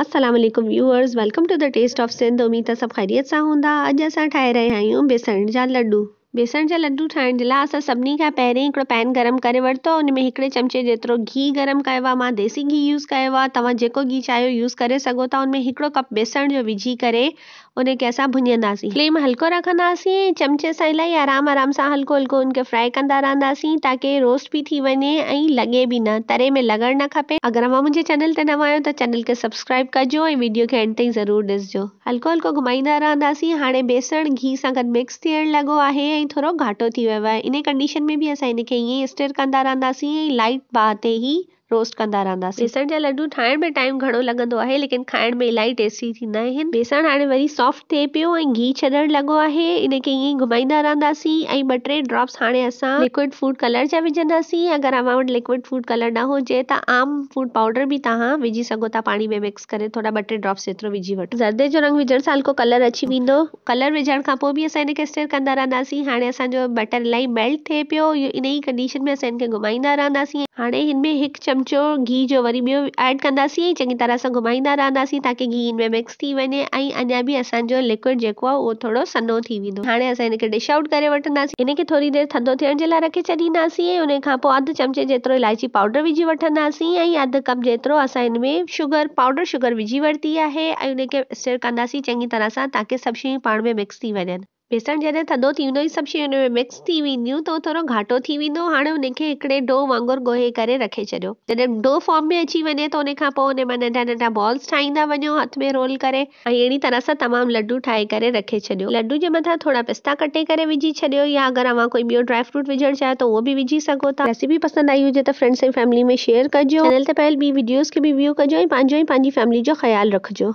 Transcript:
Aslam viewers welcome to the taste of Sindh उम्मीद सब ख़ैरियत से हूँ अज अस ठाहे रहिया आहियूं बेसण जा लड्डू बेसण जा लड्डू ठाण जे लाइ असां सभिनी खां पहिरीं पैन गरम कर वरतो उनमें एक चमचे जेतिरो घी गरम किया मां देसी घी यूज़ किया तुम जो घी गीहु यूज़ करे सघो था हुन कप बेसण जो विझी करे और एक ऐसा भुंजंदासीं फ्लेम हल्को रखंदासीं चमचे सां आराम आराम से हल्को हल्को उनके फ्राई कंदा रही ताकि रोस्ट भी थी वञे ऐं लॻे न तरे में लॻणु न खपे अगर मां मुझे चैनल ते नवां तो त चैनल के सब्सक्राइब कजो ऐं वीडियो के एंड ताईं जरूर ॾिसजो हल्को हल्को घुमाईंदा रहंदासीं हाणे बेसण घी सां गॾु मिक्स थियणु लॻो आहे ऐं थोरो घाटो थी वियो आहे इन कंडीशन में बि असां इन खे ईअं ई स्टिर कंदा रहंदासीं ऐं लाइट बाह ते ई રોસ્ટ કરંદા રાંદાસી સસણ જે લડુ ઠાઈન મે ટાઈમ ઘણો લાગંદો આહે લેકિન ખાણ મે ઇલાઈટ ટેસ્ટી થી નય હે બેસણ હાને વરી સોફ્ટ થે પ્યો અને ઘી ચડણ લાગો આહે ઇને કઈં ઘમાઈના રાંદાસી અને બટર ડ્રોપ્સ હાણે આસા લિક્વિડ ફૂડ કલર જ મે જનાસી કે અમોઉન્ટ લિક્વિડ ફૂડ કલર ના હોજે તા આમ ફૂડ પાવડર ભી તાહા વિજી સગો તા પાણી મે મિક્સ કરે થોડા બટર ડ્રોપ્સ જેટલો વિજી વટ જાદે જો રંગ વિજણસ આલ્કો કલર અછી વીંદો કલર વિજણ કા પો ભી આસા ઇને કે સ્ટીર કરંદા રાંદાસી હાણે આસા જો બટર લાઈ મેલ્ટ થે પ્યો ઇને હી કન્ડિશન મે આસે ઇને ઘમાઈના રાંદાસી હાણે હન મે એક चमचो घी जो वरी बो एड कंदासीं चंगी तरह से घुमाइंदा रहंदासीं ताकि घी इनमें मिक्स थी वे ऐं भी असो लिक्विड जो वो उहो सन्नो थी वो हाँ अस इनके डिश आउट कर वी इनके थोड़ी देर थधो थे जे लाइ रखी छॾींदासीं ऐं उन खां पोइ अधु इलायची पाउडर विझी वी ऐं कप जो अस इनमें शुगर पाउडर शुगर विझी वरिती है उनके स्टिर कंदासीं चंगी तरह से ताकि सब शयूं पा में मिक्स थी वन बेसण जैसे थदो थी ई सभु शयूं हुन में मिक्स थी वेंदियूं तो घाटो थी वो हाँ उनके डो वांगुरु गोहे कर रखे छॾियो जैसे डो फॉर्म में अची वे तो हुन खां नंढा नंढा बॉल्स ठाईंदा वञो हथ में रोल कर अड़ी तरह से तमाम लड्डू टाई कर रखे छॾियो लड्डू के मथां थोड़ा पिस्ता कटे कर विझी छॾियो या अगर अव कोई बो ड्राई फ्रूट विझणु चाहे तो वो भी विझी सो था रेसिपी पसंद आई हुए तो फ्रेंड्स एंड फैमिली में शेयर कजो चैनल ते पयल ॿी वीडियोस खे बि व्यू कजो ही फैमिली जो ख्याल रखो